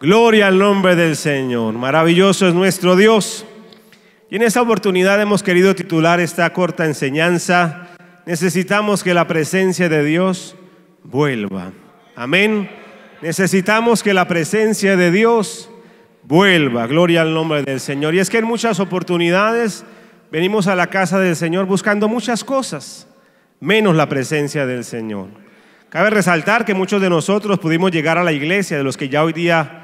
Gloria al nombre del Señor. Maravilloso es nuestro Dios. Y en esta oportunidad hemos querido titular esta corta enseñanza. Necesitamos que la presencia de Dios vuelva. Amén. Necesitamos que la presencia de Dios vuelva. Gloria al nombre del Señor. Y es que en muchas oportunidades venimos a la casa del Señor buscando muchas cosas, menos la presencia del Señor. Cabe resaltar que muchos de nosotros pudimos llegar a la iglesia, de los que ya hoy día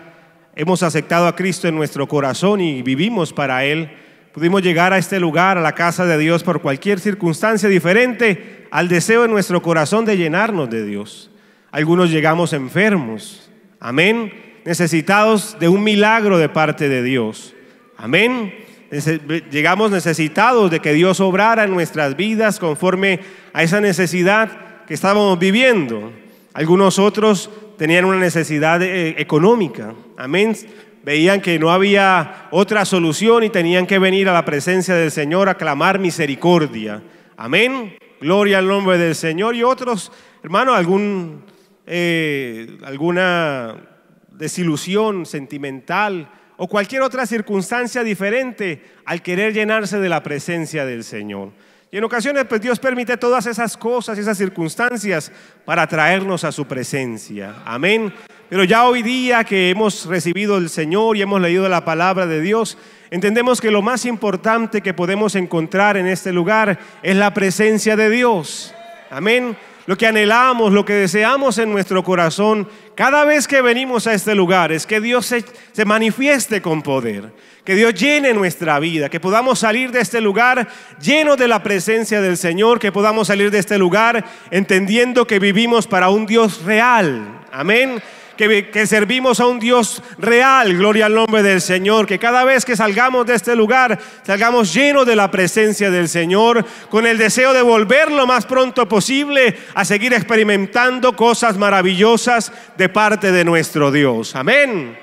hemos aceptado a Cristo en nuestro corazón y vivimos para Él, pudimos llegar a este lugar, a la casa de Dios, por cualquier circunstancia diferente al deseo en nuestro corazón de llenarnos de Dios. Algunos llegamos enfermos, amén, necesitados de un milagro de parte de Dios, amén. Llegamos necesitados de que Dios obrara en nuestras vidas conforme a esa necesidad que estábamos viviendo. Algunos otros tenían una necesidad eh, económica, amén. Veían que no había otra solución y tenían que venir a la presencia del Señor a clamar misericordia. Amén. Gloria al nombre del Señor. Y otros, hermano, eh, alguna desilusión sentimental o cualquier otra circunstancia diferente al querer llenarse de la presencia del Señor. Y en ocasiones, pues Dios permite todas esas cosas y esas circunstancias para traernos a su presencia. Amén. Pero ya hoy día que hemos recibido el Señor y hemos leído la palabra de Dios, entendemos que lo más importante que podemos encontrar en este lugar es la presencia de Dios. Amén lo que anhelamos, lo que deseamos en nuestro corazón cada vez que venimos a este lugar es que Dios se, manifieste con poder, que Dios llene nuestra vida, que podamos salir de este lugar lleno de la presencia del Señor, que podamos salir de este lugar entendiendo que vivimos para un Dios real. Amén que, servimos a un Dios real, gloria al nombre del Señor, que cada vez que salgamos de este lugar, salgamos llenos de la presencia del Señor, con el deseo de volver lo más pronto posible a seguir experimentando cosas maravillosas de parte de nuestro Dios. Amén.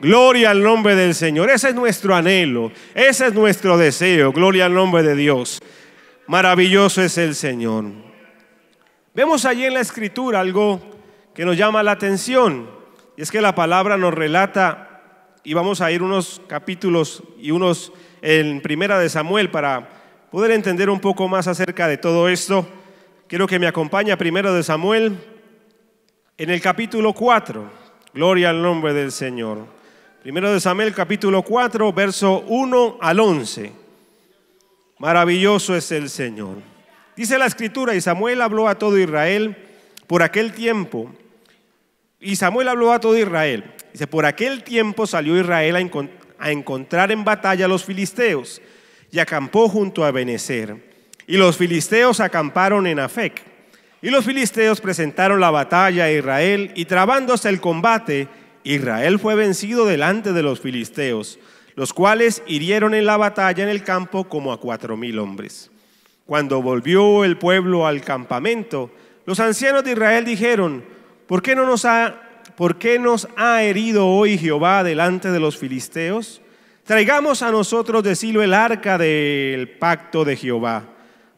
Gloria al nombre del Señor. Ese es nuestro anhelo, ese es nuestro deseo. Gloria al nombre de Dios. Maravilloso es el Señor. Vemos allí en la escritura algo que nos llama la atención. Y es que la palabra nos relata, y vamos a ir unos capítulos y unos en Primera de Samuel para poder entender un poco más acerca de todo esto. Quiero que me acompañe primero de Samuel en el capítulo 4. Gloria al nombre del Señor. Primero de Samuel capítulo 4, verso 1 al 11. Maravilloso es el Señor. Dice la escritura, y Samuel habló a todo Israel por aquel tiempo y Samuel habló a todo Israel. Dice, por aquel tiempo salió Israel a, encontrar en batalla a los filisteos y acampó junto a Benecer. Y los filisteos acamparon en Afec. Y los filisteos presentaron la batalla a Israel y trabándose el combate, Israel fue vencido delante de los filisteos, los cuales hirieron en la batalla en el campo como a cuatro mil hombres. Cuando volvió el pueblo al campamento, los ancianos de Israel dijeron, ¿Por qué, no nos ha, ¿Por qué nos ha herido hoy Jehová delante de los filisteos? Traigamos a nosotros de Silo el arca del pacto de Jehová,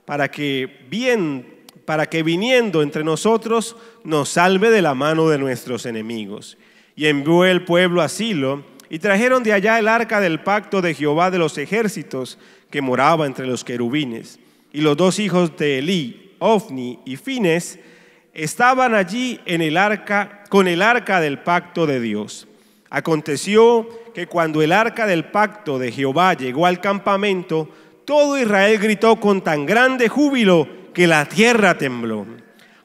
para que bien para que viniendo entre nosotros nos salve de la mano de nuestros enemigos. Y envió el pueblo a Silo, y trajeron de allá el arca del pacto de Jehová de los ejércitos, que moraba entre los querubines. Y los dos hijos de Elí, Ofni y Fines, estaban allí en el arca, con el arca del pacto de Dios. Aconteció que cuando el arca del pacto de Jehová llegó al campamento, todo Israel gritó con tan grande júbilo que la tierra tembló.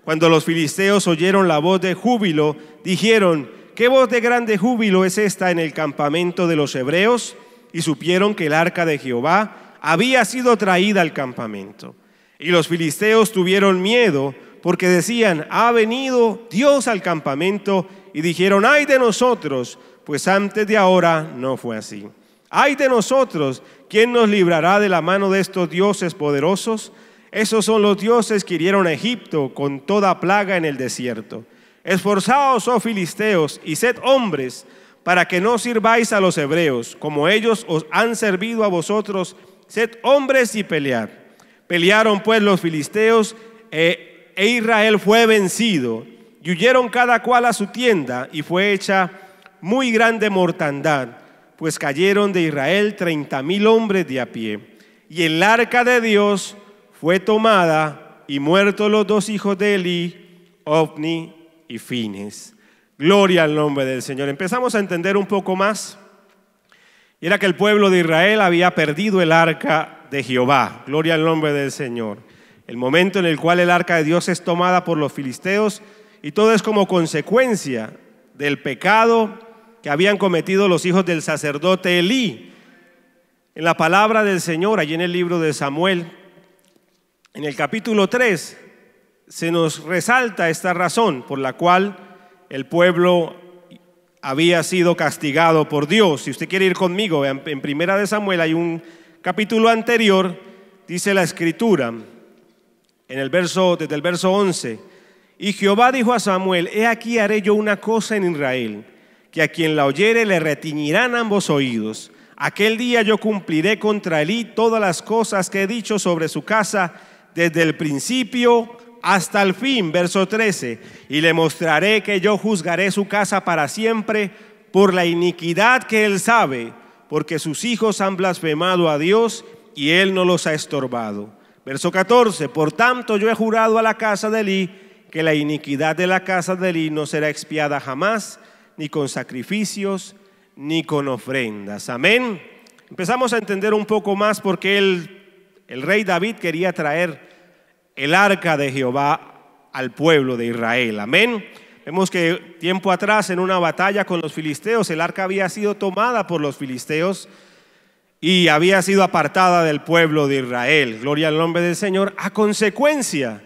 Cuando los filisteos oyeron la voz de júbilo, dijeron, ¿qué voz de grande júbilo es esta en el campamento de los hebreos? Y supieron que el arca de Jehová había sido traída al campamento. Y los filisteos tuvieron miedo porque decían, ha venido Dios al campamento y dijeron, ay de nosotros, pues antes de ahora no fue así. Ay de nosotros, ¿quién nos librará de la mano de estos dioses poderosos? Esos son los dioses que hirieron a Egipto con toda plaga en el desierto. Esforzaos, oh filisteos, y sed hombres, para que no sirváis a los hebreos, como ellos os han servido a vosotros. Sed hombres y pelear Pelearon pues los filisteos, e e Israel fue vencido, y huyeron cada cual a su tienda, y fue hecha muy grande mortandad, pues cayeron de Israel treinta mil hombres de a pie. Y el arca de Dios fue tomada, y muertos los dos hijos de Eli, Ofni y Fines. Gloria al nombre del Señor. Empezamos a entender un poco más. Era que el pueblo de Israel había perdido el arca de Jehová. Gloria al nombre del Señor el momento en el cual el arca de Dios es tomada por los filisteos y todo es como consecuencia del pecado que habían cometido los hijos del sacerdote Elí. En la palabra del Señor, allí en el libro de Samuel, en el capítulo 3, se nos resalta esta razón por la cual el pueblo había sido castigado por Dios. Si usted quiere ir conmigo, en Primera de Samuel hay un capítulo anterior, dice la escritura, en el verso, desde el verso 11. Y Jehová dijo a Samuel, he aquí haré yo una cosa en Israel, que a quien la oyere le retiñirán ambos oídos. Aquel día yo cumpliré contra él todas las cosas que he dicho sobre su casa desde el principio hasta el fin, verso 13, y le mostraré que yo juzgaré su casa para siempre por la iniquidad que él sabe, porque sus hijos han blasfemado a Dios y él no los ha estorbado. Verso 14, por tanto yo he jurado a la casa de Elí que la iniquidad de la casa de Elí no será expiada jamás, ni con sacrificios, ni con ofrendas. Amén. Empezamos a entender un poco más por qué el, el rey David quería traer el arca de Jehová al pueblo de Israel. Amén. Vemos que tiempo atrás en una batalla con los filisteos, el arca había sido tomada por los filisteos y había sido apartada del pueblo de Israel, gloria al nombre del Señor, a consecuencia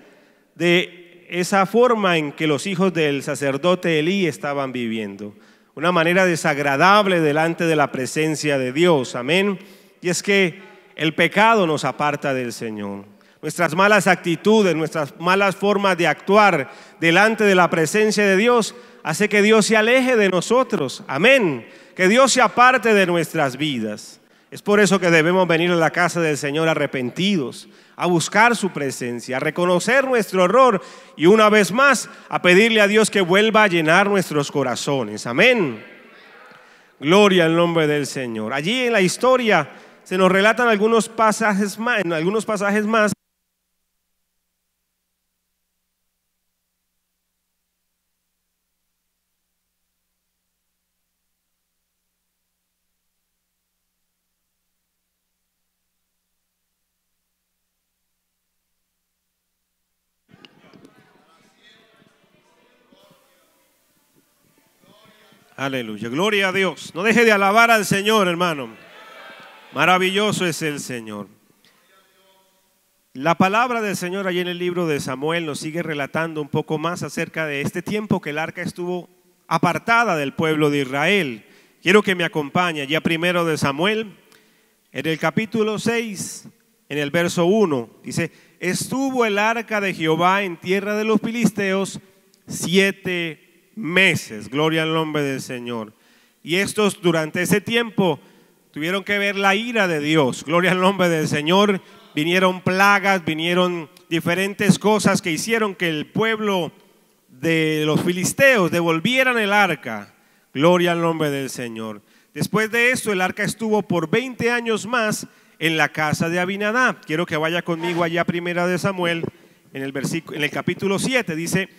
de esa forma en que los hijos del sacerdote Elí estaban viviendo. Una manera desagradable delante de la presencia de Dios, amén. Y es que el pecado nos aparta del Señor. Nuestras malas actitudes, nuestras malas formas de actuar delante de la presencia de Dios hace que Dios se aleje de nosotros. Amén. Que Dios se aparte de nuestras vidas. Es por eso que debemos venir a la casa del Señor arrepentidos, a buscar su presencia, a reconocer nuestro error y una vez más a pedirle a Dios que vuelva a llenar nuestros corazones. Amén. Gloria al nombre del Señor. Allí en la historia se nos relatan algunos pasajes más, algunos pasajes más Aleluya. Gloria a Dios. No deje de alabar al Señor, hermano. Maravilloso es el Señor. La palabra del Señor allí en el libro de Samuel nos sigue relatando un poco más acerca de este tiempo que el arca estuvo apartada del pueblo de Israel. Quiero que me acompañe ya primero de Samuel, en el capítulo 6, en el verso 1. Dice, estuvo el arca de Jehová en tierra de los filisteos siete meses, gloria al nombre del Señor. Y estos durante ese tiempo tuvieron que ver la ira de Dios, gloria al nombre del Señor. Vinieron plagas, vinieron diferentes cosas que hicieron que el pueblo de los filisteos devolvieran el arca, gloria al nombre del Señor. Después de esto, el arca estuvo por 20 años más en la casa de Abinadá. Quiero que vaya conmigo allá primera de Samuel, en el, versículo, en el capítulo 7, dice,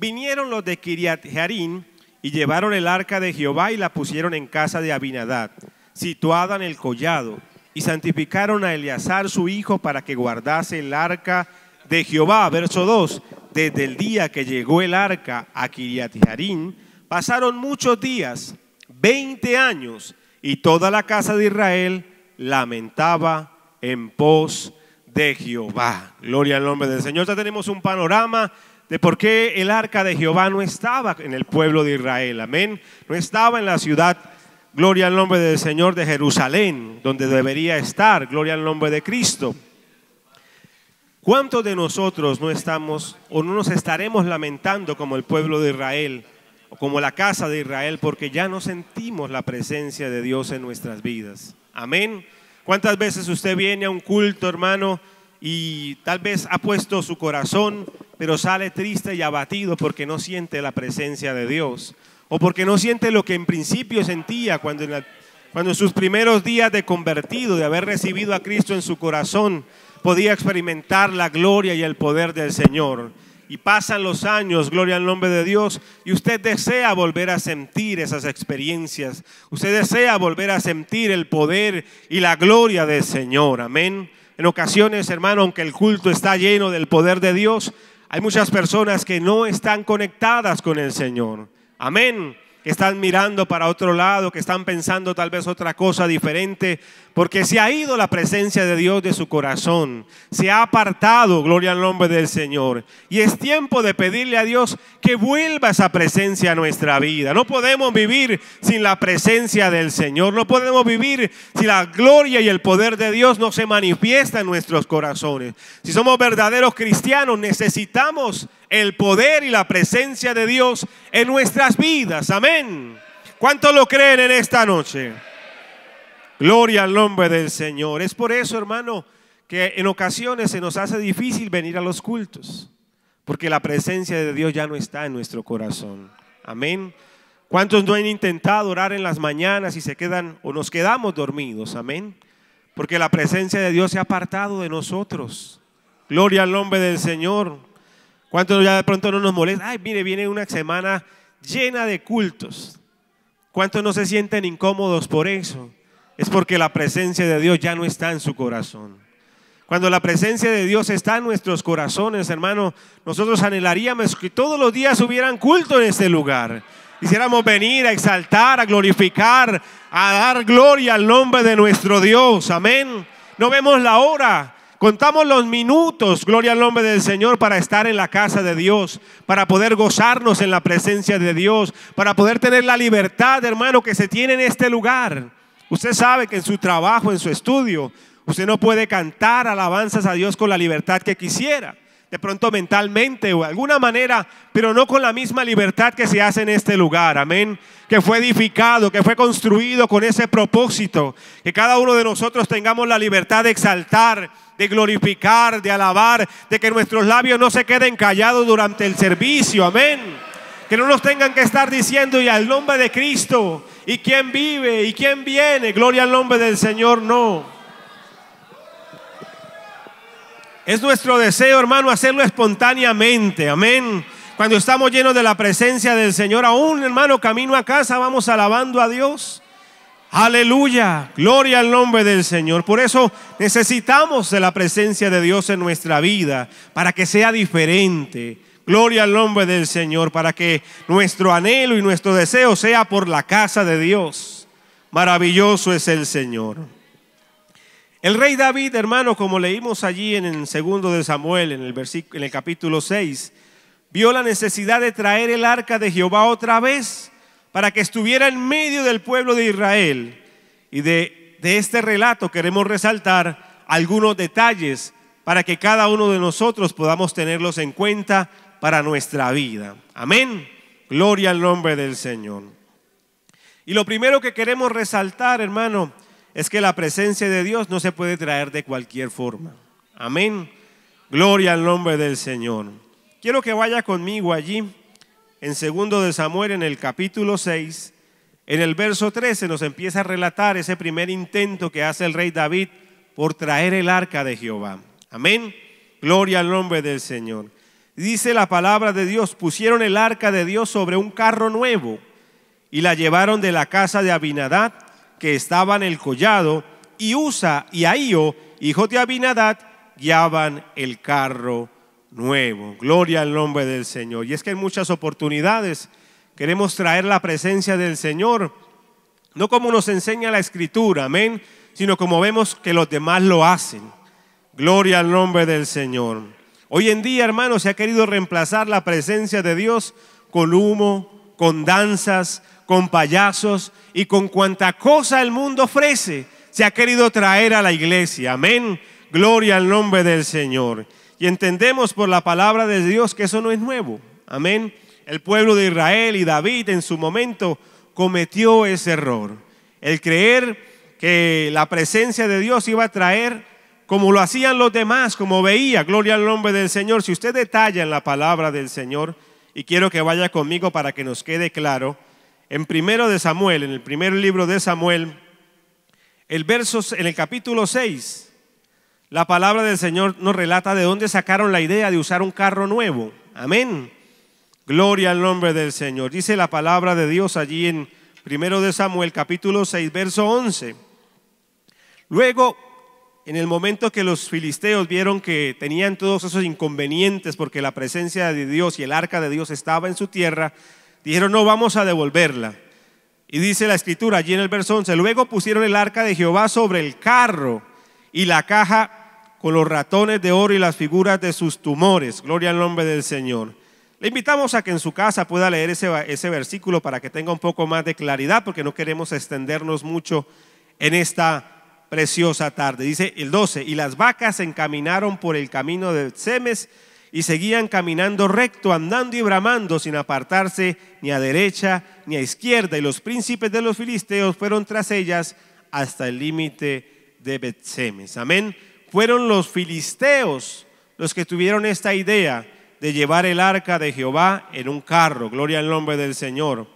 Vinieron los de Kiriat Jearim y llevaron el arca de Jehová y la pusieron en casa de Abinadad, situada en el collado, y santificaron a Eleazar su hijo para que guardase el arca de Jehová. Verso 2. Desde el día que llegó el arca a Kiriat Jearim, pasaron muchos días, 20 años, y toda la casa de Israel lamentaba en pos de Jehová. Gloria al nombre del Señor. Ya tenemos un panorama de por qué el arca de Jehová no estaba en el pueblo de Israel, amén, no estaba en la ciudad, gloria al nombre del Señor de Jerusalén, donde debería estar, gloria al nombre de Cristo. ¿Cuántos de nosotros no estamos o no nos estaremos lamentando como el pueblo de Israel o como la casa de Israel porque ya no sentimos la presencia de Dios en nuestras vidas? Amén. ¿Cuántas veces usted viene a un culto, hermano, y tal vez ha puesto su corazón pero sale triste y abatido porque no siente la presencia de Dios o porque no siente lo que en principio sentía cuando en, cuando sus primeros días de convertido, de haber recibido a Cristo en su corazón, podía experimentar la gloria y el poder del Señor. Y pasan los años, gloria al nombre de Dios, y usted desea volver a sentir esas experiencias. Usted desea volver a sentir el poder y la gloria del Señor. Amén. En ocasiones, hermano, aunque el culto está lleno del poder de Dios, hay muchas personas que no están conectadas con el Señor. Amén que están mirando para otro lado, que están pensando tal vez otra cosa diferente, porque se ha ido la presencia de Dios de su corazón, se ha apartado, gloria al nombre del Señor. Y es tiempo de pedirle a Dios que vuelva esa presencia a nuestra vida. No podemos vivir sin la presencia del Señor, no podemos vivir si la gloria y el poder de Dios no se manifiesta en nuestros corazones. Si somos verdaderos cristianos, necesitamos el poder y la presencia de Dios en nuestras vidas. Amén. ¿Cuántos lo creen en esta noche? Gloria al nombre del Señor. Es por eso, hermano, que en ocasiones se nos hace difícil venir a los cultos, porque la presencia de Dios ya no está en nuestro corazón. Amén. ¿Cuántos no han intentado orar en las mañanas y se quedan o nos quedamos dormidos? Amén. Porque la presencia de Dios se ha apartado de nosotros. Gloria al nombre del Señor. ¿Cuántos ya de pronto no nos molesta? Ay, mire, viene una semana llena de cultos. ¿Cuántos no se sienten incómodos por eso? Es porque la presencia de Dios ya no está en su corazón. Cuando la presencia de Dios está en nuestros corazones, hermano, nosotros anhelaríamos que todos los días hubieran culto en este lugar. Quisiéramos venir a exaltar, a glorificar, a dar gloria al nombre de nuestro Dios. Amén. No vemos la hora. Contamos los minutos, gloria al nombre del Señor, para estar en la casa de Dios, para poder gozarnos en la presencia de Dios, para poder tener la libertad, hermano, que se tiene en este lugar. Usted sabe que en su trabajo, en su estudio, usted no puede cantar alabanzas a Dios con la libertad que quisiera de pronto mentalmente o de alguna manera, pero no con la misma libertad que se hace en este lugar, amén. Que fue edificado, que fue construido con ese propósito, que cada uno de nosotros tengamos la libertad de exaltar, de glorificar, de alabar, de que nuestros labios no se queden callados durante el servicio, amén. Que no nos tengan que estar diciendo y al nombre de Cristo, y quién vive, y quién viene, gloria al nombre del Señor, no. Es nuestro deseo, hermano, hacerlo espontáneamente. Amén. Cuando estamos llenos de la presencia del Señor, aún, hermano, camino a casa, vamos alabando a Dios. Aleluya, gloria al nombre del Señor. Por eso necesitamos de la presencia de Dios en nuestra vida, para que sea diferente. Gloria al nombre del Señor, para que nuestro anhelo y nuestro deseo sea por la casa de Dios. Maravilloso es el Señor. El rey David, hermano, como leímos allí en el segundo de Samuel, en el, versículo, en el capítulo 6, vio la necesidad de traer el arca de Jehová otra vez para que estuviera en medio del pueblo de Israel. Y de, de este relato queremos resaltar algunos detalles para que cada uno de nosotros podamos tenerlos en cuenta para nuestra vida. Amén. Gloria al nombre del Señor. Y lo primero que queremos resaltar, hermano, es que la presencia de Dios no se puede traer de cualquier forma. Amén. Gloria al nombre del Señor. Quiero que vaya conmigo allí en segundo de Samuel en el capítulo 6, en el verso 13 nos empieza a relatar ese primer intento que hace el rey David por traer el arca de Jehová. Amén. Gloria al nombre del Señor. Dice la palabra de Dios, pusieron el arca de Dios sobre un carro nuevo y la llevaron de la casa de Abinadad que estaba en el collado, y Usa y Ahío, hijo de Abinadad, guiaban el carro nuevo. Gloria al nombre del Señor. Y es que en muchas oportunidades queremos traer la presencia del Señor, no como nos enseña la Escritura, amén, sino como vemos que los demás lo hacen. Gloria al nombre del Señor. Hoy en día, hermanos, se ha querido reemplazar la presencia de Dios con humo, con danzas, con payasos y con cuanta cosa el mundo ofrece, se ha querido traer a la iglesia. Amén. Gloria al nombre del Señor. Y entendemos por la palabra de Dios que eso no es nuevo. Amén. El pueblo de Israel y David en su momento cometió ese error. El creer que la presencia de Dios iba a traer como lo hacían los demás, como veía, gloria al nombre del Señor. Si usted detalla en la palabra del Señor, y quiero que vaya conmigo para que nos quede claro, en primero de Samuel, en el primer libro de Samuel, el en el capítulo 6, la palabra del Señor nos relata de dónde sacaron la idea de usar un carro nuevo. Amén. Gloria al nombre del Señor. Dice la palabra de Dios allí en primero de Samuel, capítulo 6, verso 11. Luego, en el momento que los filisteos vieron que tenían todos esos inconvenientes porque la presencia de Dios y el arca de Dios estaba en su tierra, Dijeron, no, vamos a devolverla. Y dice la escritura allí en el verso 11, luego pusieron el arca de Jehová sobre el carro y la caja con los ratones de oro y las figuras de sus tumores. Gloria al nombre del Señor. Le invitamos a que en su casa pueda leer ese, versículo para que tenga un poco más de claridad, porque no queremos extendernos mucho en esta preciosa tarde. Dice el 12, y las vacas se encaminaron por el camino de Semes y seguían caminando recto, andando y bramando sin apartarse ni a derecha ni a izquierda. Y los príncipes de los filisteos fueron tras ellas hasta el límite de Betsemes. Amén. Fueron los filisteos los que tuvieron esta idea de llevar el arca de Jehová en un carro. Gloria al nombre del Señor.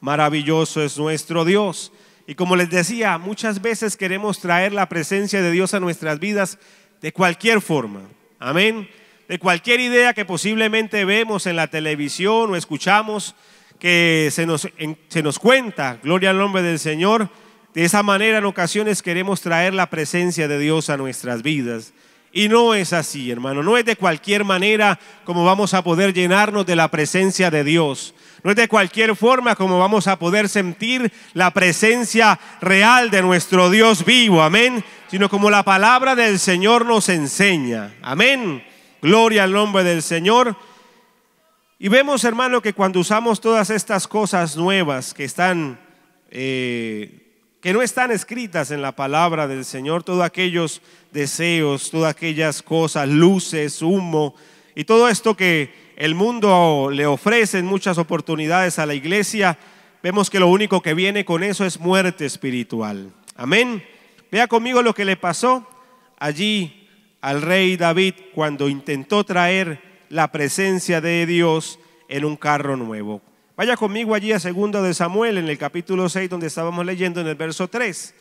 Maravilloso es nuestro Dios. Y como les decía, muchas veces queremos traer la presencia de Dios a nuestras vidas de cualquier forma. Amén de cualquier idea que posiblemente vemos en la televisión o escuchamos que se nos, cuenta, gloria al nombre del Señor, de esa manera en ocasiones queremos traer la presencia de Dios a nuestras vidas. Y no es así, hermano. No es de cualquier manera como vamos a poder llenarnos de la presencia de Dios. No es de cualquier forma como vamos a poder sentir la presencia real de nuestro Dios vivo. Amén. Sino como la palabra del Señor nos enseña. Amén. Gloria al nombre del Señor. Y vemos, hermano, que cuando usamos todas estas cosas nuevas que están, eh, que no están escritas en la palabra del Señor, todos aquellos deseos, todas aquellas cosas, luces, humo y todo esto que el mundo le ofrece en muchas oportunidades a la iglesia, vemos que lo único que viene con eso es muerte espiritual. Amén. Vea conmigo lo que le pasó allí al rey David cuando intentó traer la presencia de Dios en un carro nuevo. Vaya conmigo allí a segundo de Samuel en el capítulo 6 donde estábamos leyendo en el verso 3.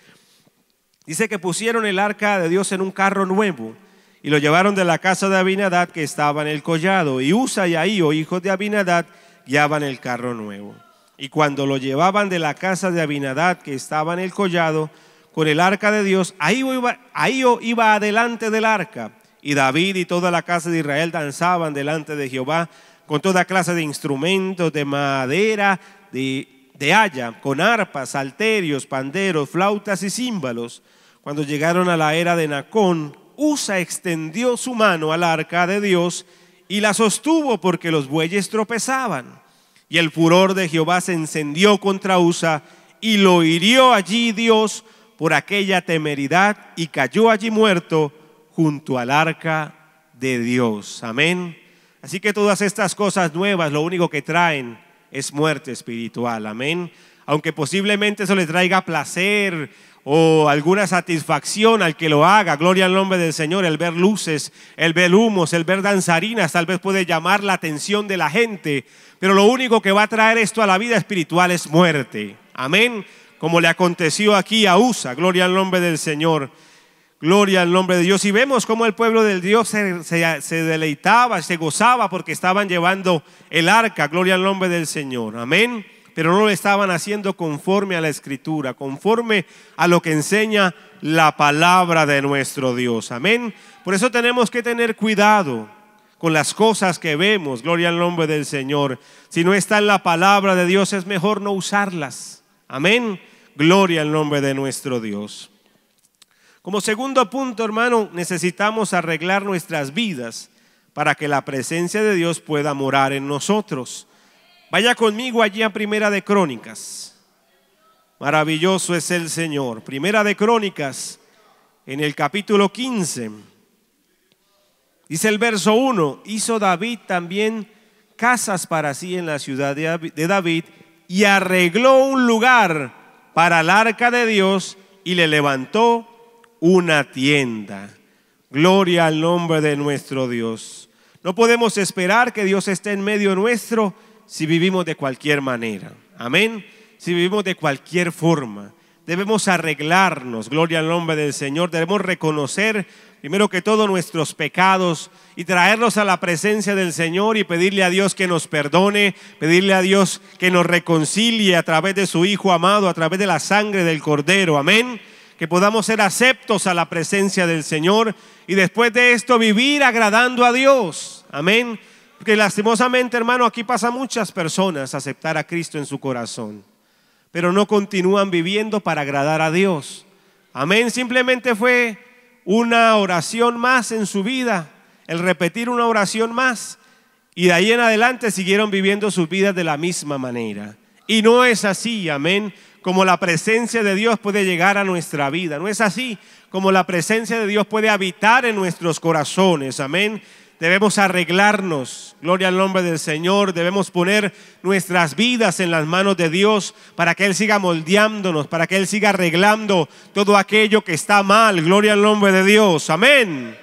Dice que pusieron el arca de Dios en un carro nuevo y lo llevaron de la casa de Abinadad que estaba en el collado. Y Usa y Ahío, oh hijos de Abinadad, llevaban el carro nuevo. Y cuando lo llevaban de la casa de Abinadad que estaba en el collado, con el arca de Dios, ahí iba, ahí iba adelante del arca. Y David y toda la casa de Israel danzaban delante de Jehová con toda clase de instrumentos, de madera, de, de haya, con arpas, salterios, panderos, flautas y címbalos. Cuando llegaron a la era de Nacón, Usa extendió su mano al arca de Dios y la sostuvo porque los bueyes tropezaban. Y el furor de Jehová se encendió contra Usa y lo hirió allí Dios por aquella temeridad y cayó allí muerto junto al arca de Dios. Amén. Así que todas estas cosas nuevas lo único que traen es muerte espiritual. Amén. Aunque posiblemente eso le traiga placer o alguna satisfacción al que lo haga, gloria al nombre del Señor, el ver luces, el ver humos, el ver danzarinas, tal vez puede llamar la atención de la gente, pero lo único que va a traer esto a la vida espiritual es muerte. Amén como le aconteció aquí a Usa. Gloria al nombre del Señor. Gloria al nombre de Dios. Y vemos cómo el pueblo del Dios se, se, deleitaba, se gozaba porque estaban llevando el arca. Gloria al nombre del Señor. Amén. Pero no lo estaban haciendo conforme a la escritura, conforme a lo que enseña la palabra de nuestro Dios. Amén. Por eso tenemos que tener cuidado con las cosas que vemos. Gloria al nombre del Señor. Si no está en la palabra de Dios, es mejor no usarlas. Amén. Gloria al nombre de nuestro Dios. Como segundo punto, hermano, necesitamos arreglar nuestras vidas para que la presencia de Dios pueda morar en nosotros. Vaya conmigo allí a Primera de Crónicas. Maravilloso es el Señor. Primera de Crónicas, en el capítulo 15. Dice el verso 1, hizo David también casas para sí en la ciudad de David y arregló un lugar para el arca de Dios y le levantó una tienda. Gloria al nombre de nuestro Dios. No podemos esperar que Dios esté en medio nuestro si vivimos de cualquier manera. Amén. Si vivimos de cualquier forma debemos arreglarnos, gloria al nombre del Señor, debemos reconocer primero que todo nuestros pecados y traerlos a la presencia del Señor y pedirle a Dios que nos perdone, pedirle a Dios que nos reconcilie a través de su Hijo amado, a través de la sangre del Cordero, amén. Que podamos ser aceptos a la presencia del Señor y después de esto vivir agradando a Dios, amén. Porque lastimosamente, hermano, aquí pasa muchas personas aceptar a Cristo en su corazón pero no continúan viviendo para agradar a Dios. Amén, simplemente fue una oración más en su vida, el repetir una oración más, y de ahí en adelante siguieron viviendo sus vidas de la misma manera. Y no es así, amén, como la presencia de Dios puede llegar a nuestra vida, no es así como la presencia de Dios puede habitar en nuestros corazones, amén debemos arreglarnos, gloria al nombre del Señor, debemos poner nuestras vidas en las manos de Dios para que Él siga moldeándonos, para que Él siga arreglando todo aquello que está mal, gloria al nombre de Dios, amén.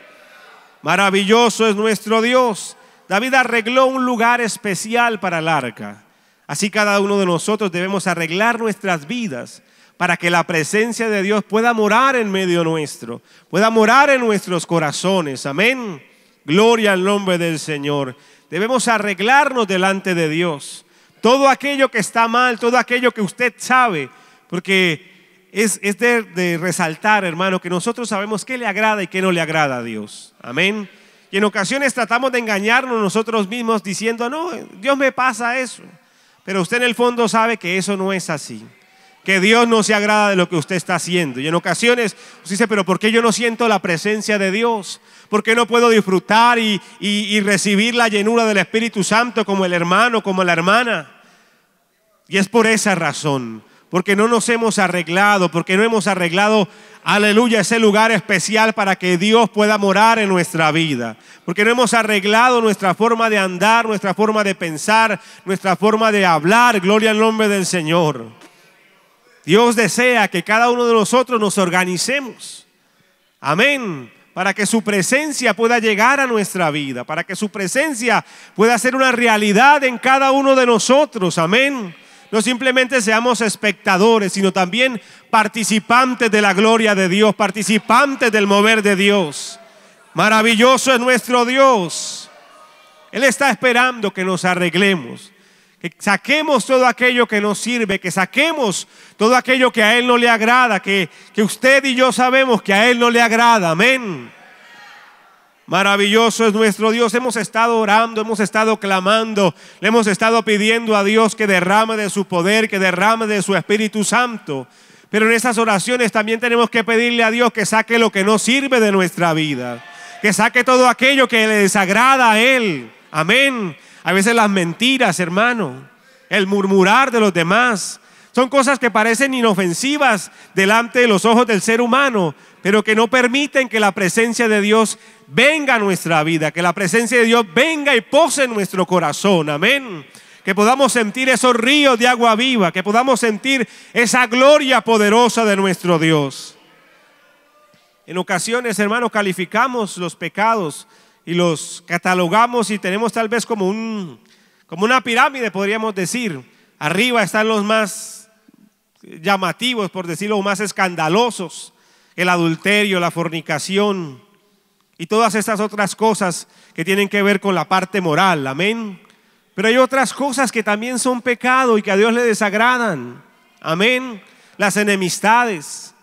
Maravilloso es nuestro Dios. David arregló un lugar especial para el arca. Así cada uno de nosotros debemos arreglar nuestras vidas para que la presencia de Dios pueda morar en medio nuestro, pueda morar en nuestros corazones. Amén. Gloria al nombre del Señor. Debemos arreglarnos delante de Dios. Todo aquello que está mal, todo aquello que usted sabe, porque es, de, de resaltar, hermano, que nosotros sabemos qué le agrada y qué no le agrada a Dios. Amén. Y en ocasiones tratamos de engañarnos nosotros mismos diciendo, no, Dios me pasa eso. Pero usted en el fondo sabe que eso no es así que Dios no se agrada de lo que usted está haciendo. Y en ocasiones usted dice, pero ¿por qué yo no siento la presencia de Dios? ¿Por qué no puedo disfrutar y, y recibir la llenura del Espíritu Santo como el hermano, como la hermana? Y es por esa razón, porque no nos hemos arreglado, porque no hemos arreglado, aleluya, ese lugar especial para que Dios pueda morar en nuestra vida, porque no hemos arreglado nuestra forma de andar, nuestra forma de pensar, nuestra forma de hablar, gloria al nombre del Señor. Dios desea que cada uno de nosotros nos organicemos. Amén. Para que su presencia pueda llegar a nuestra vida, para que su presencia pueda ser una realidad en cada uno de nosotros. Amén. No simplemente seamos espectadores, sino también participantes de la gloria de Dios, participantes del mover de Dios. Maravilloso es nuestro Dios. Él está esperando que nos arreglemos que saquemos todo aquello que nos sirve, que saquemos todo aquello que a Él no le agrada, que, que usted y yo sabemos que a Él no le agrada. Amén. Maravilloso es nuestro Dios. Hemos estado orando, hemos estado clamando, le hemos estado pidiendo a Dios que derrame de su poder, que derrame de su Espíritu Santo. Pero en esas oraciones también tenemos que pedirle a Dios que saque lo que no sirve de nuestra vida, que saque todo aquello que le desagrada a Él. Amén. A veces las mentiras, hermano, el murmurar de los demás, son cosas que parecen inofensivas delante de los ojos del ser humano, pero que no permiten que la presencia de Dios venga a nuestra vida, que la presencia de Dios venga y pose en nuestro corazón. Amén. Que podamos sentir esos ríos de agua viva, que podamos sentir esa gloria poderosa de nuestro Dios. En ocasiones, hermano, calificamos los pecados y los catalogamos y tenemos tal vez como, un, como una pirámide, podríamos decir. Arriba están los más llamativos, por decirlo, más escandalosos, el adulterio, la fornicación y todas estas otras cosas que tienen que ver con la parte moral, amén. Pero hay otras cosas que también son pecado y que a Dios le desagradan, amén. Las enemistades,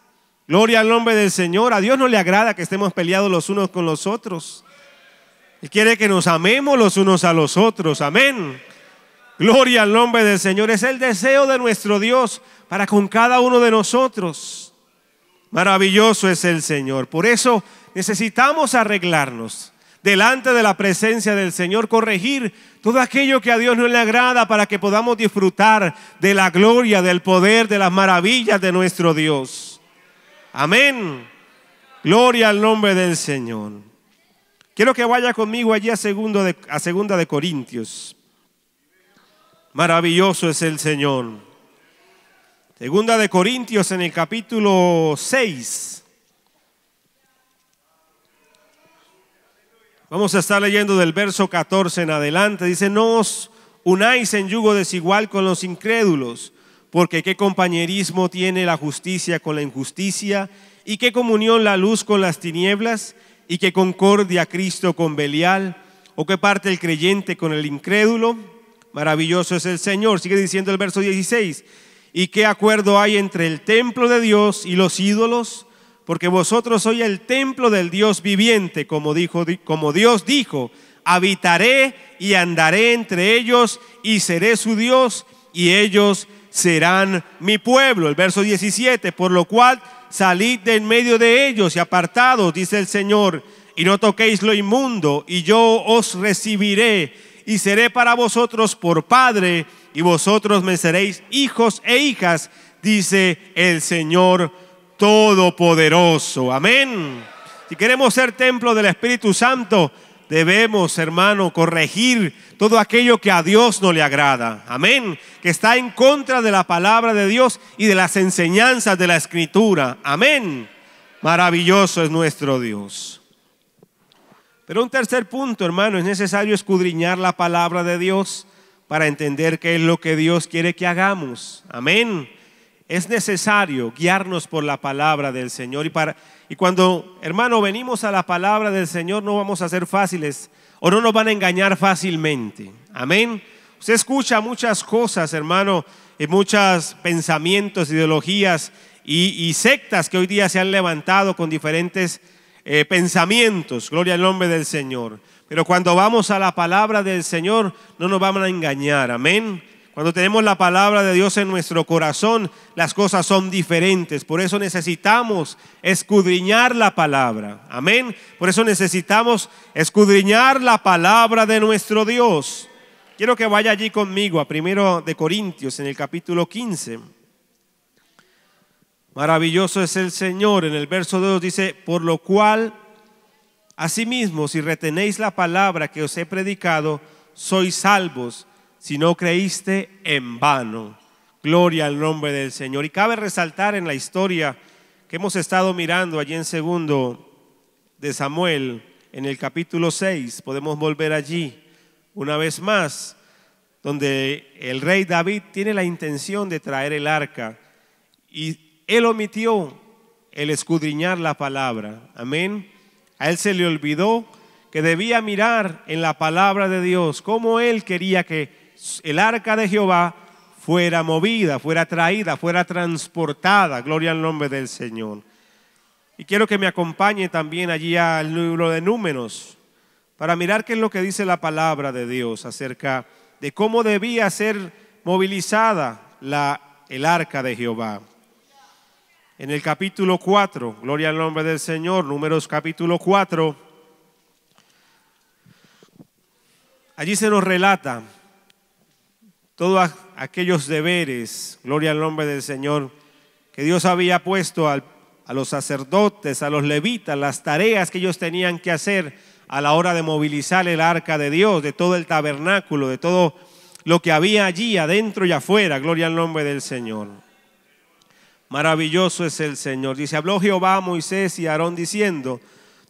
gloria al nombre del Señor, a Dios no le agrada que estemos peleados los unos con los otros. Él quiere que nos amemos los unos a los otros. Amén. Gloria al nombre del Señor. Es el deseo de nuestro Dios para con cada uno de nosotros. Maravilloso es el Señor. Por eso necesitamos arreglarnos delante de la presencia del Señor, corregir todo aquello que a Dios no le agrada para que podamos disfrutar de la gloria, del poder, de las maravillas de nuestro Dios. Amén. Gloria al nombre del Señor. Quiero que vaya conmigo allí a, segundo a segunda de Corintios. Maravilloso es el Señor. Segunda de Corintios en el capítulo 6. Vamos a estar leyendo del verso 14 en adelante. Dice, no os unáis en yugo desigual con los incrédulos, porque qué compañerismo tiene la justicia con la injusticia y qué comunión la luz con las tinieblas y que concordia Cristo con Belial, o que parte el creyente con el incrédulo. Maravilloso es el Señor. Sigue diciendo el verso 16. ¿Y qué acuerdo hay entre el templo de Dios y los ídolos? Porque vosotros sois el templo del Dios viviente, como, dijo, como Dios dijo, habitaré y andaré entre ellos y seré su Dios y ellos serán mi pueblo. El verso 17, por lo cual salid de en medio de ellos y apartados, dice el Señor, y no toquéis lo inmundo, y yo os recibiré, y seré para vosotros por Padre, y vosotros me seréis hijos e hijas, dice el Señor Todopoderoso. Amén. Si queremos ser templo del Espíritu Santo, debemos, hermano, corregir todo aquello que a Dios no le agrada. Amén. Que está en contra de la palabra de Dios y de las enseñanzas de la escritura. Amén. Maravilloso es nuestro Dios. Pero un tercer punto, hermano, es necesario escudriñar la palabra de Dios para entender qué es lo que Dios quiere que hagamos. Amén es necesario guiarnos por la palabra del Señor. Y, cuando, hermano, venimos a la palabra del Señor, no vamos a ser fáciles o no nos van a engañar fácilmente. Amén. Usted escucha muchas cosas, hermano, y muchos pensamientos, ideologías y, sectas que hoy día se han levantado con diferentes eh, pensamientos. Gloria al nombre del Señor. Pero cuando vamos a la palabra del Señor, no nos vamos a engañar. Amén. Cuando tenemos la palabra de Dios en nuestro corazón, las cosas son diferentes. Por eso necesitamos escudriñar la palabra. Amén. Por eso necesitamos escudriñar la palabra de nuestro Dios. Quiero que vaya allí conmigo a primero de Corintios en el capítulo 15. Maravilloso es el Señor. En el verso 2 dice, por lo cual, asimismo, si retenéis la palabra que os he predicado, sois salvos si no creíste en vano. Gloria al nombre del Señor. Y cabe resaltar en la historia que hemos estado mirando allí en segundo de Samuel, en el capítulo 6, podemos volver allí una vez más, donde el rey David tiene la intención de traer el arca y él omitió el escudriñar la palabra. Amén. A él se le olvidó que debía mirar en la palabra de Dios cómo él quería que el arca de Jehová fuera movida, fuera traída, fuera transportada. Gloria al nombre del Señor. Y quiero que me acompañe también allí al libro de números para mirar qué es lo que dice la palabra de Dios acerca de cómo debía ser movilizada la, el arca de Jehová. En el capítulo 4, gloria al nombre del Señor, números capítulo 4, allí se nos relata todos aquellos deberes, gloria al nombre del Señor, que Dios había puesto a los sacerdotes, a los levitas, las tareas que ellos tenían que hacer a la hora de movilizar el arca de Dios, de todo el tabernáculo, de todo lo que había allí adentro y afuera, gloria al nombre del Señor. Maravilloso es el Señor. Dice, habló Jehová a Moisés y a Aarón diciendo,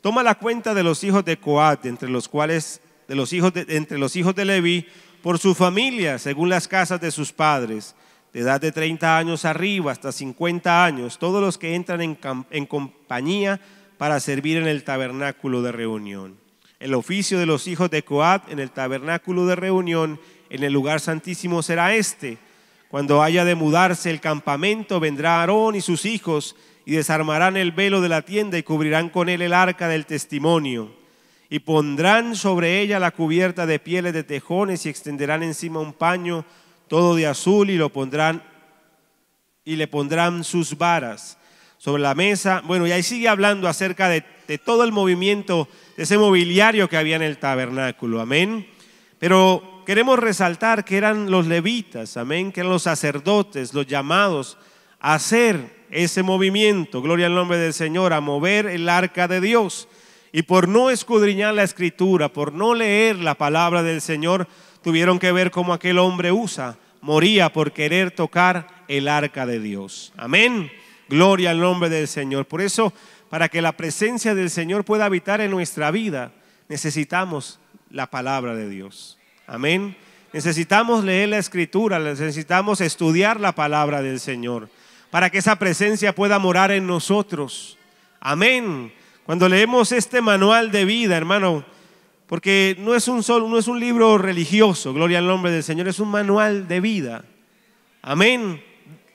toma la cuenta de los hijos de Coat, entre los cuales, de los hijos de, entre los hijos de Leví, por su familia, según las casas de sus padres, de edad de 30 años arriba hasta 50 años, todos los que entran en, compañía para servir en el tabernáculo de reunión. El oficio de los hijos de Coat en el tabernáculo de reunión, en el lugar santísimo, será este. Cuando haya de mudarse el campamento, vendrá Aarón y sus hijos y desarmarán el velo de la tienda y cubrirán con él el arca del testimonio y pondrán sobre ella la cubierta de pieles de tejones y extenderán encima un paño todo de azul y lo pondrán y le pondrán sus varas sobre la mesa. Bueno, y ahí sigue hablando acerca de, de todo el movimiento, de ese mobiliario que había en el tabernáculo, amén. Pero queremos resaltar que eran los levitas, amén, que eran los sacerdotes, los llamados a hacer ese movimiento, gloria al nombre del Señor, a mover el arca de Dios y por no escudriñar la escritura, por no leer la palabra del Señor, tuvieron que ver cómo aquel hombre usa, moría por querer tocar el arca de Dios. Amén. Gloria al nombre del Señor. Por eso, para que la presencia del Señor pueda habitar en nuestra vida, necesitamos la palabra de Dios. Amén. Necesitamos leer la escritura, necesitamos estudiar la palabra del Señor, para que esa presencia pueda morar en nosotros. Amén. Cuando leemos este manual de vida, hermano, porque no es un solo, no es un libro religioso, gloria al nombre del Señor, es un manual de vida. Amén.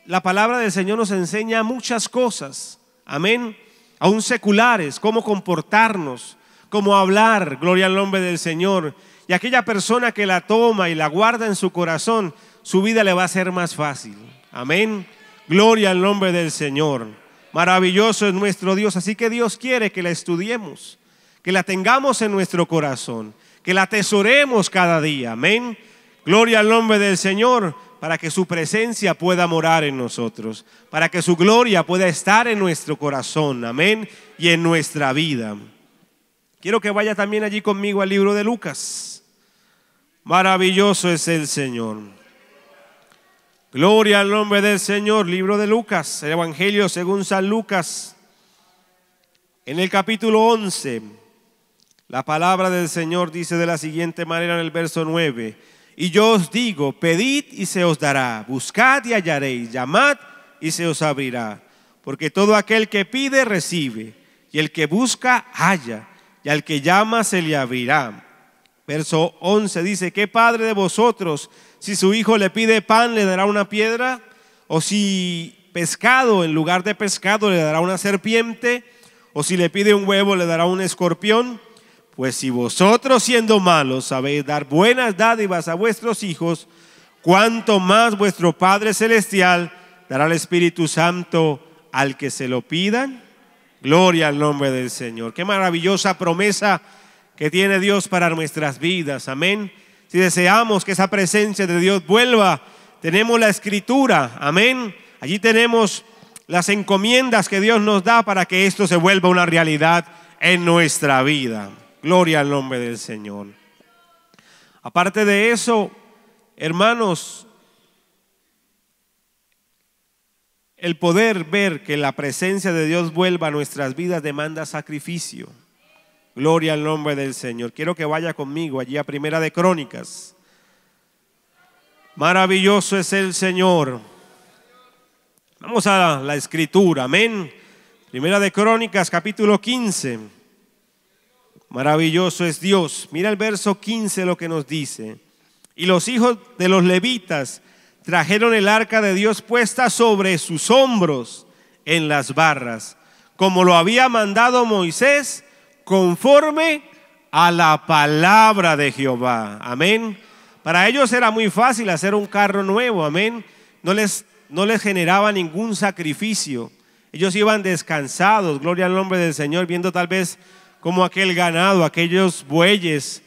La palabra del Señor nos enseña muchas cosas. Amén. Aún seculares, cómo comportarnos, cómo hablar, gloria al nombre del Señor. Y aquella persona que la toma y la guarda en su corazón, su vida le va a ser más fácil. Amén. Gloria al nombre del Señor. Maravilloso es nuestro Dios. Así que Dios quiere que la estudiemos, que la tengamos en nuestro corazón, que la atesoremos cada día. Amén. Gloria al nombre del Señor para que su presencia pueda morar en nosotros, para que su gloria pueda estar en nuestro corazón, amén, y en nuestra vida. Quiero que vaya también allí conmigo al libro de Lucas. Maravilloso es el Señor. Gloria al nombre del Señor. Libro de Lucas, el Evangelio según San Lucas. En el capítulo 11, la palabra del Señor dice de la siguiente manera en el verso 9. Y yo os digo, pedid y se os dará, buscad y hallaréis, llamad y se os abrirá. Porque todo aquel que pide, recibe, y el que busca, halla, y al que llama, se le abrirá. Verso 11 dice, ¿qué padre de vosotros, si su hijo le pide pan, le dará una piedra? ¿O si pescado, en lugar de pescado, le dará una serpiente? ¿O si le pide un huevo, le dará un escorpión? Pues si vosotros siendo malos sabéis dar buenas dádivas a vuestros hijos, ¿cuánto más vuestro Padre Celestial dará el Espíritu Santo al que se lo pidan. Gloria al nombre del Señor. Qué maravillosa promesa que tiene Dios para nuestras vidas. Amén. Si deseamos que esa presencia de Dios vuelva, tenemos la escritura. Amén. Allí tenemos las encomiendas que Dios nos da para que esto se vuelva una realidad en nuestra vida. Gloria al nombre del Señor. Aparte de eso, hermanos, el poder ver que la presencia de Dios vuelva a nuestras vidas demanda sacrificio. Gloria al nombre del Señor. Quiero que vaya conmigo allí a Primera de Crónicas. Maravilloso es el Señor. Vamos a la, escritura, amén. Primera de Crónicas, capítulo 15. Maravilloso es Dios. Mira el verso 15 lo que nos dice. Y los hijos de los levitas trajeron el arca de Dios puesta sobre sus hombros en las barras, como lo había mandado Moisés conforme a la palabra de Jehová. Amén. Para ellos era muy fácil hacer un carro nuevo. Amén. No les, no les generaba ningún sacrificio. Ellos iban descansados, gloria al nombre del Señor, viendo tal vez como aquel ganado, aquellos bueyes.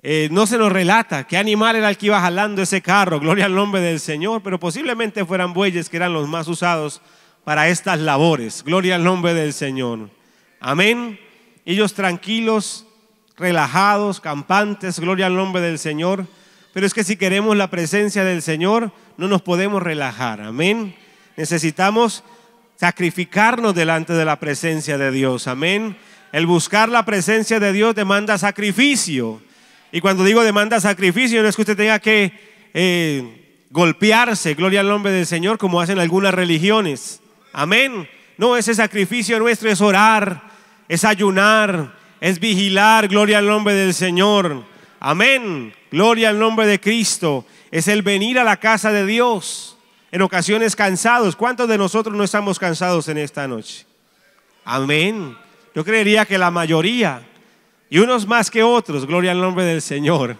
Eh, no se nos relata qué animal era el que iba jalando ese carro, gloria al nombre del Señor, pero posiblemente fueran bueyes que eran los más usados para estas labores, gloria al nombre del Señor. Amén ellos tranquilos, relajados, campantes, gloria al nombre del Señor. Pero es que si queremos la presencia del Señor, no nos podemos relajar, amén. Necesitamos sacrificarnos delante de la presencia de Dios, amén. El buscar la presencia de Dios demanda sacrificio. Y cuando digo demanda sacrificio, no es que usted tenga que eh, golpearse, gloria al nombre del Señor, como hacen algunas religiones. Amén. No, ese sacrificio nuestro es orar, es ayunar, es vigilar, gloria al nombre del Señor. Amén, gloria al nombre de Cristo. Es el venir a la casa de Dios en ocasiones cansados. ¿Cuántos de nosotros no estamos cansados en esta noche? Amén. Yo creería que la mayoría, y unos más que otros, gloria al nombre del Señor.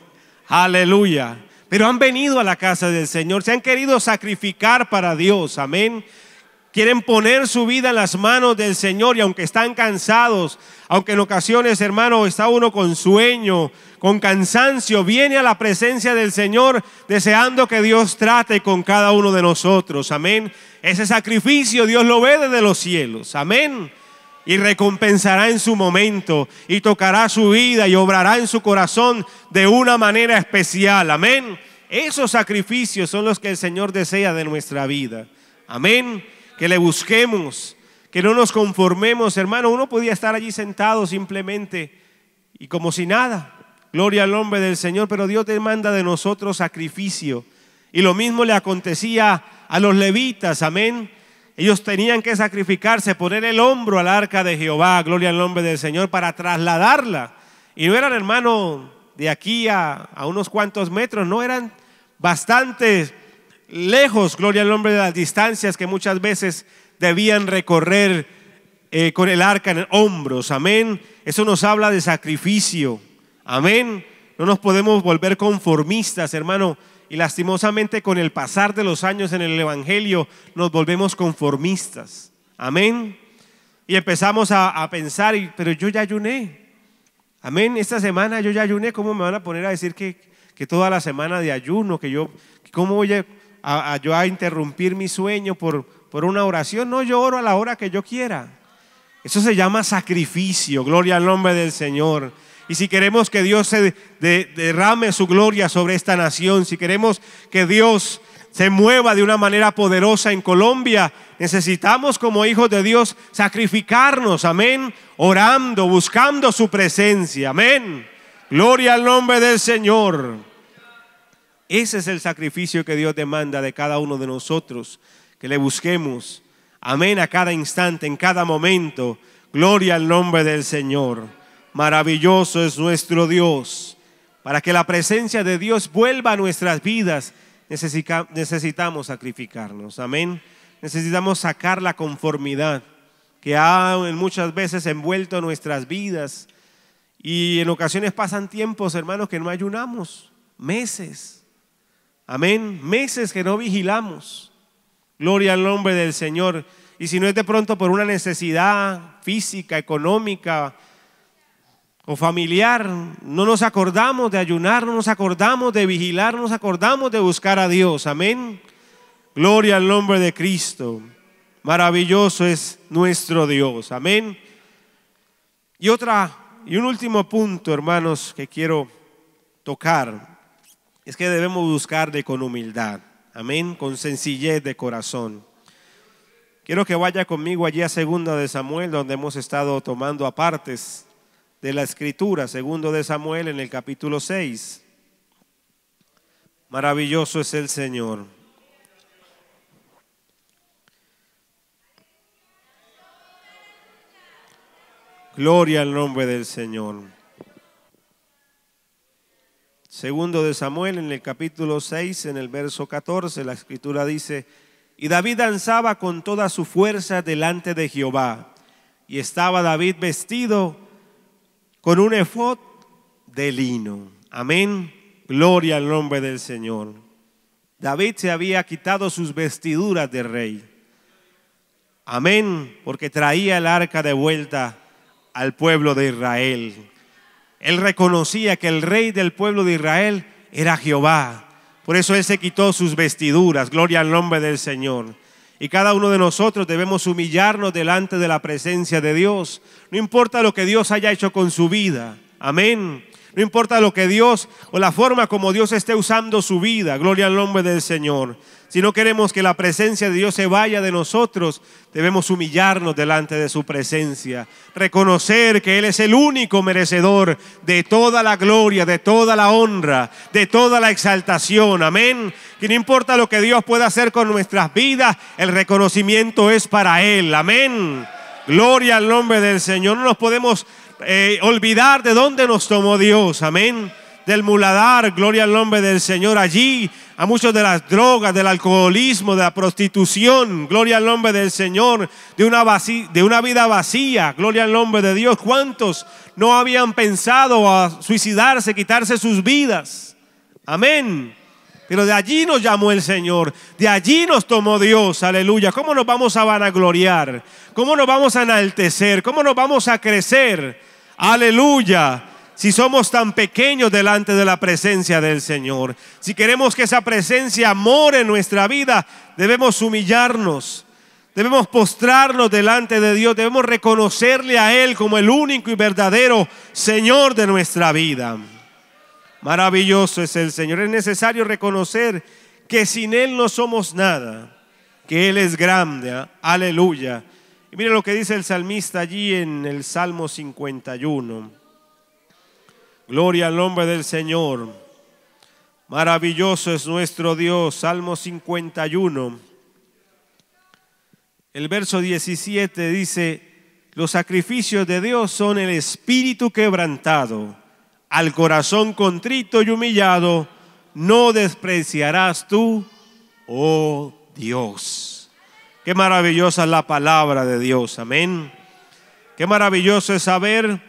Aleluya. Pero han venido a la casa del Señor, se han querido sacrificar para Dios. Amén. Quieren poner su vida en las manos del Señor y aunque están cansados, aunque en ocasiones, hermano, está uno con sueño, con cansancio, viene a la presencia del Señor deseando que Dios trate con cada uno de nosotros. Amén. Ese sacrificio Dios lo ve desde los cielos. Amén. Y recompensará en su momento y tocará su vida y obrará en su corazón de una manera especial. Amén. Esos sacrificios son los que el Señor desea de nuestra vida. Amén que le busquemos, que no nos conformemos. Hermano, uno podía estar allí sentado simplemente y como si nada. Gloria al nombre del Señor, pero Dios demanda de nosotros sacrificio. Y lo mismo le acontecía a los levitas, amén. Ellos tenían que sacrificarse, poner el hombro al arca de Jehová, gloria al nombre del Señor, para trasladarla. Y no eran, hermano, de aquí a, a unos cuantos metros, no eran bastantes lejos, gloria al nombre de las distancias que muchas veces debían recorrer eh, con el arca en hombros, amén. Eso nos habla de sacrificio, amén. No nos podemos volver conformistas, hermano. Y lastimosamente con el pasar de los años en el Evangelio nos volvemos conformistas. Amén. Y empezamos a, pensar, pero yo ya ayuné. Amén. Esta semana yo ya ayuné. ¿Cómo me van a poner a decir que, que toda la semana de ayuno, que yo, ¿cómo voy a, yo a interrumpir mi sueño por, una oración. No, yo oro a la hora que yo quiera. Eso se llama sacrificio. Gloria al nombre del Señor. Y si queremos que Dios se derrame su gloria sobre esta nación, si queremos que Dios se mueva de una manera poderosa en Colombia, necesitamos como hijos de Dios sacrificarnos, amén, orando, buscando su presencia, amén. Gloria al nombre del Señor. Ese es el sacrificio que Dios demanda de cada uno de nosotros, que le busquemos. Amén a cada instante, en cada momento. Gloria al nombre del Señor. Maravilloso es nuestro Dios. Para que la presencia de Dios vuelva a nuestras vidas, necesitamos sacrificarnos. Amén. Necesitamos sacar la conformidad que ha muchas veces envuelto nuestras vidas. Y en ocasiones pasan tiempos, hermanos, que no ayunamos, meses. Amén. Meses que no vigilamos. Gloria al nombre del Señor. Y si no es de pronto por una necesidad física, económica o familiar, no nos acordamos de ayunar, no nos acordamos de vigilar, no nos acordamos de buscar a Dios. Amén. Gloria al nombre de Cristo. Maravilloso es nuestro Dios. Amén. Y otra y un último punto, hermanos, que quiero tocar es que debemos buscarle con humildad, amén, con sencillez de corazón. Quiero que vaya conmigo allí a Segunda de Samuel, donde hemos estado tomando apartes de la Escritura, Segundo de Samuel en el capítulo 6. Maravilloso es el Señor. Gloria al nombre del Señor. Segundo de Samuel, en el capítulo 6, en el verso 14, la escritura dice, y David danzaba con toda su fuerza delante de Jehová. Y estaba David vestido con un efod de lino. Amén. Gloria al nombre del Señor. David se había quitado sus vestiduras de rey. Amén, porque traía el arca de vuelta al pueblo de Israel. Él reconocía que el rey del pueblo de Israel era Jehová. Por eso Él se quitó sus vestiduras. Gloria al nombre del Señor. Y cada uno de nosotros debemos humillarnos delante de la presencia de Dios. No importa lo que Dios haya hecho con su vida. Amén. No importa lo que Dios o la forma como Dios esté usando su vida, gloria al nombre del Señor. Si no queremos que la presencia de Dios se vaya de nosotros, debemos humillarnos delante de su presencia, reconocer que Él es el único merecedor de toda la gloria, de toda la honra, de toda la exaltación. Amén. Que no importa lo que Dios pueda hacer con nuestras vidas, el reconocimiento es para Él. Amén. Gloria al nombre del Señor. No nos podemos eh, olvidar de dónde nos tomó Dios. Amén. Del muladar, gloria al nombre del Señor. Allí a muchos de las drogas, del alcoholismo, de la prostitución, gloria al nombre del Señor, de una, de una vida vacía, gloria al nombre de Dios. ¿Cuántos no habían pensado a suicidarse, quitarse sus vidas? Amén. Pero de allí nos llamó el Señor, de allí nos tomó Dios, aleluya. ¿Cómo nos vamos a vanagloriar? ¿Cómo nos vamos a enaltecer? ¿Cómo nos vamos a crecer? Aleluya. Si somos tan pequeños delante de la presencia del Señor, si queremos que esa presencia more en nuestra vida, debemos humillarnos, debemos postrarnos delante de Dios, debemos reconocerle a Él como el único y verdadero Señor de nuestra vida. Maravilloso es el Señor. Es necesario reconocer que sin Él no somos nada, que Él es grande. ¿ah? Aleluya y mire lo que dice el salmista allí en el Salmo 51. Gloria al nombre del Señor. Maravilloso es nuestro Dios. Salmo 51. El verso 17 dice, los sacrificios de Dios son el espíritu quebrantado, al corazón contrito y humillado, no despreciarás tú, oh Dios. Qué maravillosa la palabra de Dios. Amén. Qué maravilloso es saber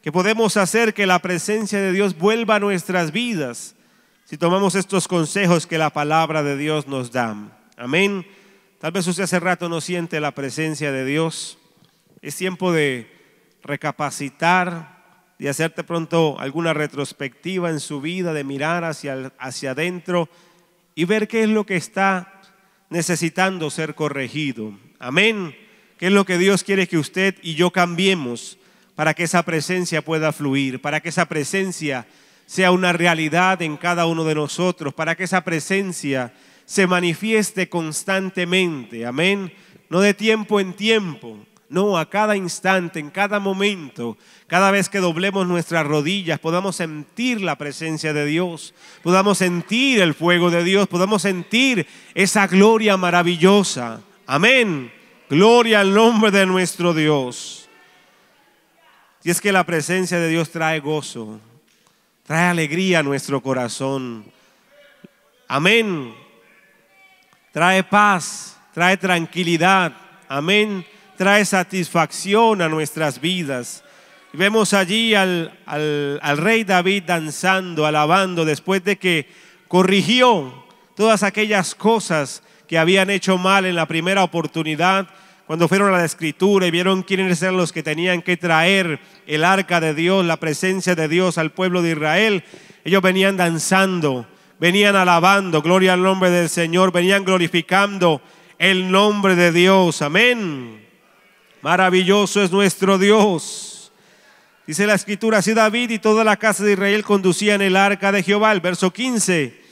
que podemos hacer que la presencia de Dios vuelva a nuestras vidas si tomamos estos consejos que la palabra de Dios nos da. Amén. Tal vez usted hace rato no siente la presencia de Dios. Es tiempo de recapacitar, de hacerte pronto alguna retrospectiva en su vida, de mirar hacia, hacia adentro y ver qué es lo que está necesitando ser corregido. Amén. ¿Qué es lo que Dios quiere que usted y yo cambiemos para que esa presencia pueda fluir, para que esa presencia sea una realidad en cada uno de nosotros, para que esa presencia se manifieste constantemente? Amén. No de tiempo en tiempo, no, a cada instante, en cada momento, cada vez que doblemos nuestras rodillas, podamos sentir la presencia de Dios, podamos sentir el fuego de Dios, podamos sentir esa gloria maravillosa. Amén. Gloria al nombre de nuestro Dios. Y es que la presencia de Dios trae gozo, trae alegría a nuestro corazón. Amén. Trae paz, trae tranquilidad. Amén trae satisfacción a nuestras vidas. Vemos allí al, al, rey David danzando, alabando, después de que corrigió todas aquellas cosas que habían hecho mal en la primera oportunidad, cuando fueron a la escritura y vieron quiénes eran los que tenían que traer el arca de Dios, la presencia de Dios al pueblo de Israel, ellos venían danzando, venían alabando, gloria al nombre del Señor, venían glorificando el nombre de Dios. Amén. Maravilloso es nuestro Dios. Dice la escritura, así David y toda la casa de Israel conducían el arca de Jehová, el verso 15,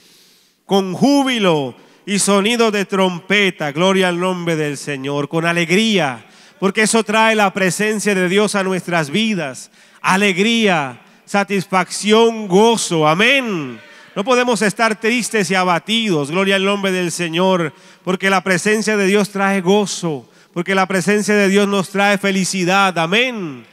con júbilo y sonido de trompeta, gloria al nombre del Señor, con alegría, porque eso trae la presencia de Dios a nuestras vidas, alegría, satisfacción, gozo, amén. No podemos estar tristes y abatidos, gloria al nombre del Señor, porque la presencia de Dios trae gozo, porque la presencia de Dios nos trae felicidad. Amén.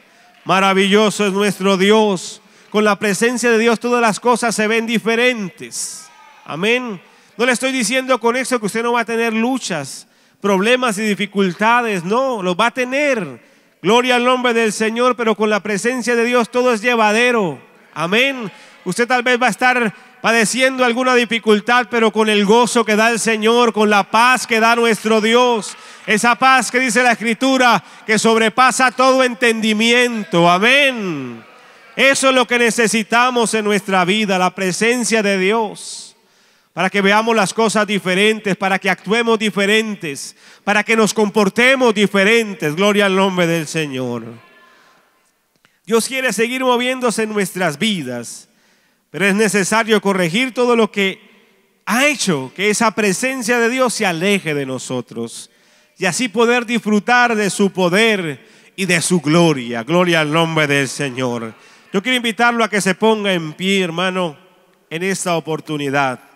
Maravilloso es nuestro Dios. Con la presencia de Dios todas las cosas se ven diferentes. Amén. No le estoy diciendo con eso que usted no va a tener luchas, problemas y dificultades. No, lo va a tener. Gloria al nombre del Señor, pero con la presencia de Dios todo es llevadero. Amén. Usted tal vez va a estar padeciendo alguna dificultad, pero con el gozo que da el Señor, con la paz que da nuestro Dios. Esa paz que dice la Escritura, que sobrepasa todo entendimiento. Amén. Eso es lo que necesitamos en nuestra vida, la presencia de Dios, para que veamos las cosas diferentes, para que actuemos diferentes, para que nos comportemos diferentes. Gloria al nombre del Señor. Dios quiere seguir moviéndose en nuestras vidas. Pero es necesario corregir todo lo que ha hecho que esa presencia de Dios se aleje de nosotros y así poder disfrutar de su poder y de su gloria. Gloria al nombre del Señor. Yo quiero invitarlo a que se ponga en pie, hermano, en esta oportunidad.